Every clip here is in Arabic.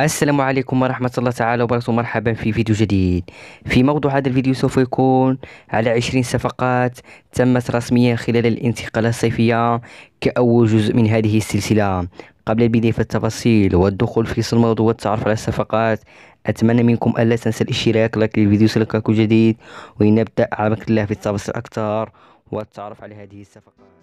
السلام عليكم ورحمة الله تعالى وبركاته مرحبا في فيديو جديد في موضوع هذا الفيديو سوف يكون على 20 صفقات تمت رسميا خلال الانتقالات الصيفية كأول جزء من هذه السلسلة قبل البداية في التفاصيل والدخول في الموضوع والتعرف على الصفقات أتمنى منكم ألا تنسى الاشتراك لايك للفيديو سلكاكو جديد ونبدأ على الله في التفاصيل أكثر والتعرف على هذه الصفقات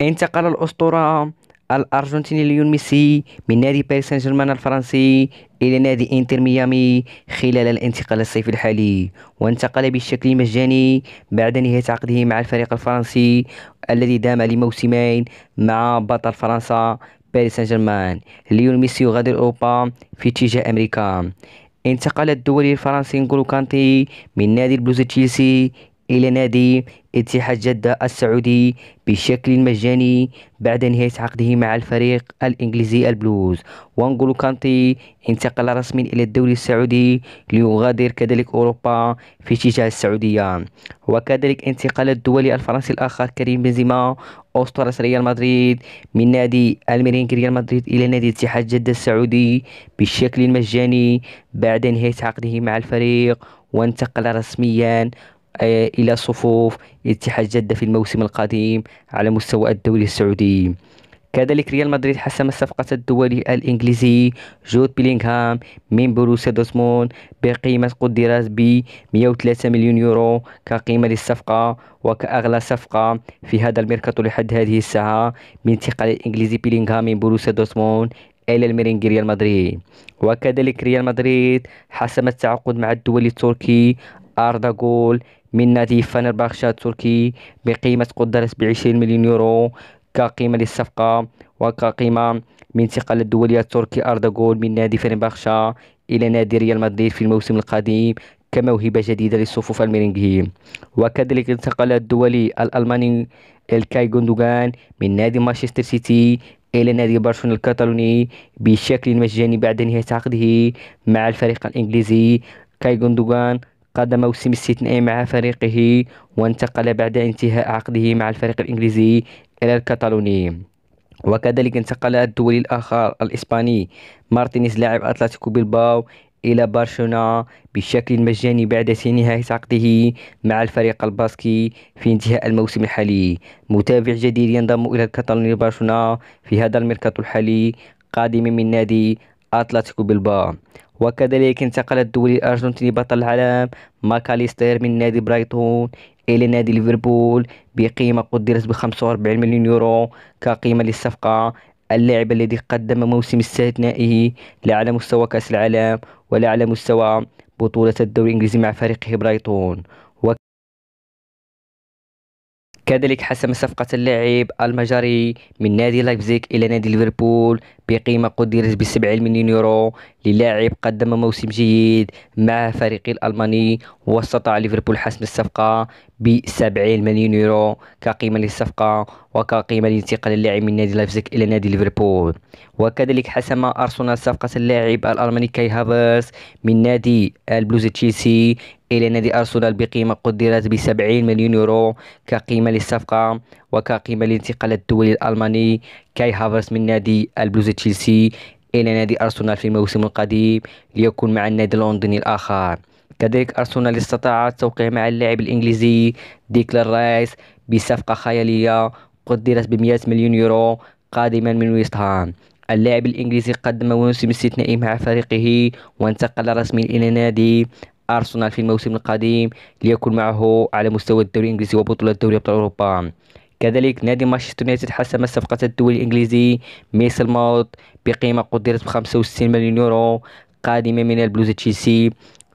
انتقل الأسطورة الأرجنتيني ليون ميسي من نادي باريس سان جيرمان الفرنسي إلى نادي إنتر ميامي خلال الانتقال الصيفي الحالي وانتقل بشكل مجاني بعد نهاية عقده مع الفريق الفرنسي الذي دام لموسمين مع بطل فرنسا باريس سان جيرمان ليون ميسي يغادر أوروبا في اتجاه أمريكا انتقل الدولي الفرنسي نقولو كانتي من نادي البلوز تشيلسي إلى نادي اتحاد جدة السعودي بشكل مجاني بعد نهاية عقده مع الفريق الإنجليزي البلوز وانغولو كانتي انتقل رسميا إلى الدوري السعودي ليغادر كذلك أوروبا في اتجاه السعودية وكذلك انتقال الدولي الفرنسي الآخر كريم بنزيما أسطورة ريال مدريد من نادي الميرينغ ريال مدريد إلى نادي اتحاد جدة السعودي بشكل مجاني بعد نهاية عقده مع الفريق وانتقل رسميا آه، إلى صفوف اتحاد جدة في الموسم القادم على مستوى الدوري السعودي كذلك ريال مدريد حسم الصفقة الدولي الإنجليزي جود بيلينغهام من بروسيا دورتموند بقيمة قدرت ب 103 مليون يورو كقيمة للصفقة وكأغلى صفقة في هذا الميركاتو لحد هذه الساعة بانتقال الإنجليزي بيلينغهام من بروسيا دورتموند إلى الميرينغ ريال مدريد وكذلك ريال مدريد حسم التعاقد مع الدولي التركي أردا جول من نادي فنرباخشة التركي بقيمة قدرت بعشرين مليون يورو كقيمة للصفقة وكقيمة من انتقال الدولي التركي أردا جول من نادي فنرباخشة إلى نادي ريال مدريد في الموسم القادم كموهبة جديدة للصفوف الميرينغي وكذلك انتقل الدولي الألماني الكاي غوندوغان من نادي مانشستر سيتي إلى نادي برشلونة الكتالوني بشكل مجاني بعد نهاية عقده مع الفريق الإنجليزي كاي غوندوغان قاد موسم استثنائي مع فريقه وانتقل بعد انتهاء عقده مع الفريق الإنجليزي إلى الكتالوني وكذلك انتقل الدولي الآخر الإسباني مارتينيز لاعب أتلتيكو بيلباو إلى برشلونة بشكل مجاني بعد نهاية عقده مع الفريق الباسكي في انتهاء الموسم الحالي متابع جديد ينضم إلى الكتالوني برشلونة في هذا الميركاتو الحالي قادم من نادي أتلتيكو بلباو وكذلك انتقل الدولي الأرجنتيني بطل العالم ماكاليستر من نادي برايتون إلى نادي ليفربول بقيمة قدرت ب 45 مليون يورو كقيمة للصفقة اللاعب الذي قدم موسم استثنائي لا على مستوى كأس العالم ولا على مستوى بطولة الدوري الإنجليزي مع فريقه برايتون كذلك حسم صفقة اللاعب المجري من نادي لايبزيك إلى نادي ليفربول بقيمة قدرت بسبعين مليون يورو للاعب قدم موسم جيد مع فريق الألماني واستطاع ليفربول حسم الصفقة ب 70 مليون يورو كقيمة للصفقة وكقيمة لانتقال اللاعب من نادي لايفزيك إلى نادي ليفربول وكذلك حسم أرسنال صفقة اللاعب الألماني كاي هافرس من نادي البلوز تشيلسي إلى نادي أرسنال بقيمة قدرت ب 70 مليون يورو كقيمة للصفقة وكقيمة لانتقال الدولي الألماني كاي هافرس من نادي البلوز تشيلسي إلى نادي أرسنال في الموسم القديم ليكون مع النادي اللندني الآخر كذلك أرسنال استطاع التوقيع مع اللاعب الإنجليزي ديكلر رايس بصفقة خيالية قدرت بمئة مليون يورو قادما من ويست هام اللاعب الإنجليزي قدم موسم استثنائي مع فريقه وانتقل رسميا إلى نادي أرسنال في الموسم القديم ليكون معه على مستوى الدوري الإنجليزي وبطولة دوري أبطال أوروبا كذلك نادي مانشستر يونايتد حسم صفقة الدولي الإنجليزي ميس الموت بقيمة قدرت ب 65 مليون يورو قادمة من البلوز تشيلسي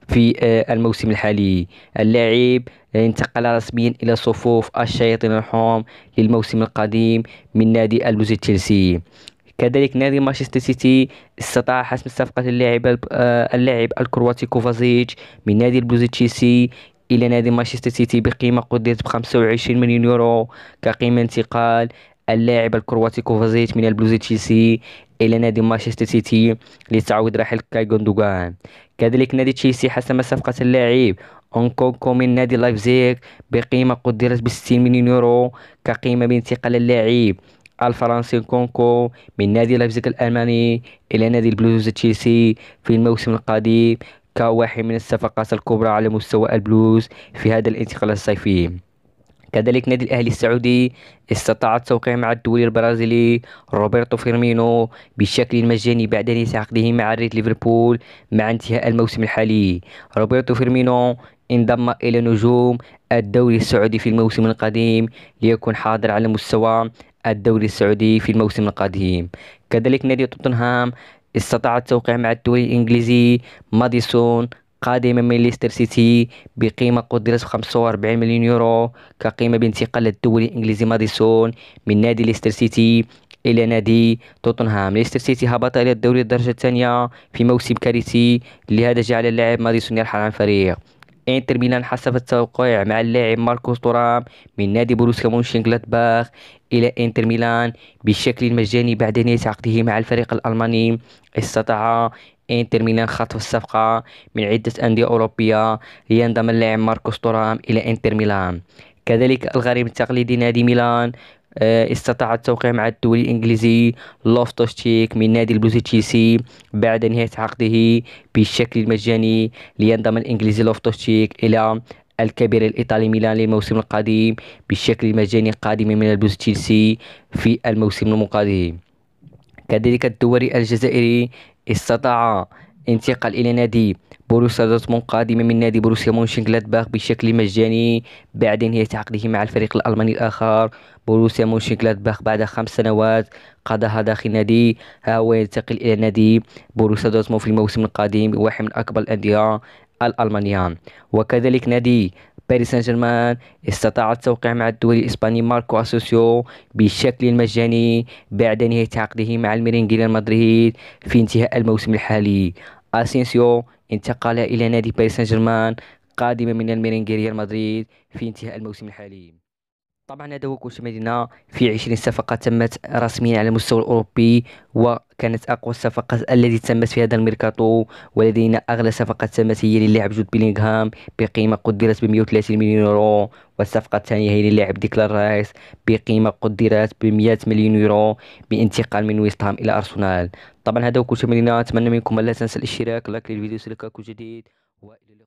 في آه، الموسم الحالي اللاعب انتقل رسميا إلى صفوف الشياطين الحوم للموسم القادم من نادي البلوز تشيلسي كذلك نادي مانشستر سيتي استطاع حسم صفقة اللاعب آه، اللاعب الكرواتي كوفازيج من نادي البلوز تشيلسي إلى نادي مانشستر سيتي بقيمة قدرت ب 25 مليون يورو كقيمة انتقال اللاعب الكرواتي كوفازيت من البلوز تشيلسي إلى نادي مانشستر سيتي لتعويض رحيل كاي غوندوغان كذلك نادي تشيلسي حسم صفقة اللاعب اونكوكو من نادي لايفزيك بقيمة قدرت ب 60 مليون يورو كقيمة بانتقال اللاعب الفرنسي كونكو من نادي لايبزيغ الألماني إلى نادي البلوز تشيلسي في الموسم القادم كواحد من الصفقات الكبرى على مستوى البلوز في هذا الانتقال الصيفي كذلك نادي الأهلي السعودي استطاع التوقيع مع الدولي البرازيلي روبرتو فيرمينو بشكل مجاني بعد نهاية عقده مع ريد ليفربول مع انتهاء الموسم الحالي روبرتو فيرمينو انضم إلى نجوم الدوري السعودي في الموسم القديم ليكون حاضر على مستوى الدوري السعودي في الموسم القادم كذلك نادي توتنهام استطاع التوقيع مع الدوري الإنجليزي ماديسون قادما من ليستر سيتي بقيمة قدرت 45 مليون يورو كقيمة بانتقال للدوري الإنجليزي ماديسون من نادي ليستر سيتي إلى نادي توتنهام ليستر سيتي هبط إلى الدوري الدرجة الثانية في موسم كارثي لهذا جعل اللاعب ماديسون يرحل عن الفريق انتر ميلان حسب التوقيع مع اللاعب ماركوس تورام من نادي بروسيا مونشنغلادباخ إلى انتر ميلان بشكل مجاني بعد نهاية عقده مع الفريق الألماني استطاع انتر ميلان خطف الصفقة من عدة أندية أوروبية لينضم اللاعب ماركوس تورام إلى انتر ميلان كذلك الغريم التقليدي نادي ميلان آه، استطاع التوقيع مع الدولي الإنجليزي لوفتوش تشيك من نادي البلوزي تشيسي بعد نهاية عقده بالشكل المجاني لينضم الإنجليزي لوفتوش تشيك إلى الكبير الإيطالي ميلان للموسم القادم بشكل مجاني قادم من البلوزي تشيلسي في الموسم المقادم كذلك الدوري الجزائري استطاع انتقل إلى نادي بوروسيا دورتموند قادما من نادي بوروسيا مونشنغلادباخ بشكل مجاني بعد انهاء عقده مع الفريق الألماني الآخر بوروسيا مونشنغلادباخ بعد خمس سنوات قضاها داخل نادي ها هو ينتقل إلى نادي بوروسيا دورتموند في الموسم القادم واحد من أكبر الأندية الألمانية وكذلك نادي باريس سان جيرمان استطاع التوقيع مع الدولي الاسباني ماركو اسوسيو بشكل مجاني بعد نهايه عقده مع الميرينغيلا المدريد في انتهاء الموسم الحالي أسينسيو انتقل إلى نادي باريس سان جيرمان قادما من الميرينغ ريال مدريد في انتهاء الموسم الحالي طبعا هذا هو مدينة في 20 صفقة تمت رسميا على المستوى الأوروبي وكانت أقوى الصفقة التي تمت في هذا الميركاتو ولدينا أغلى صفقة تمت هي للاعب جود بيلينغهام بقيمة قدرت ب 130 مليون يورو والصفقة الثانية هي للاعب ديكلار رايس بقيمة قدرت ب 100 مليون يورو بانتقال من ويستهام إلى أرسنال طبعا هذا هو مدينة أتمنى منكم ألا تنسى الاشتراك لايك للفيديو كل جديد وإلى اللقاء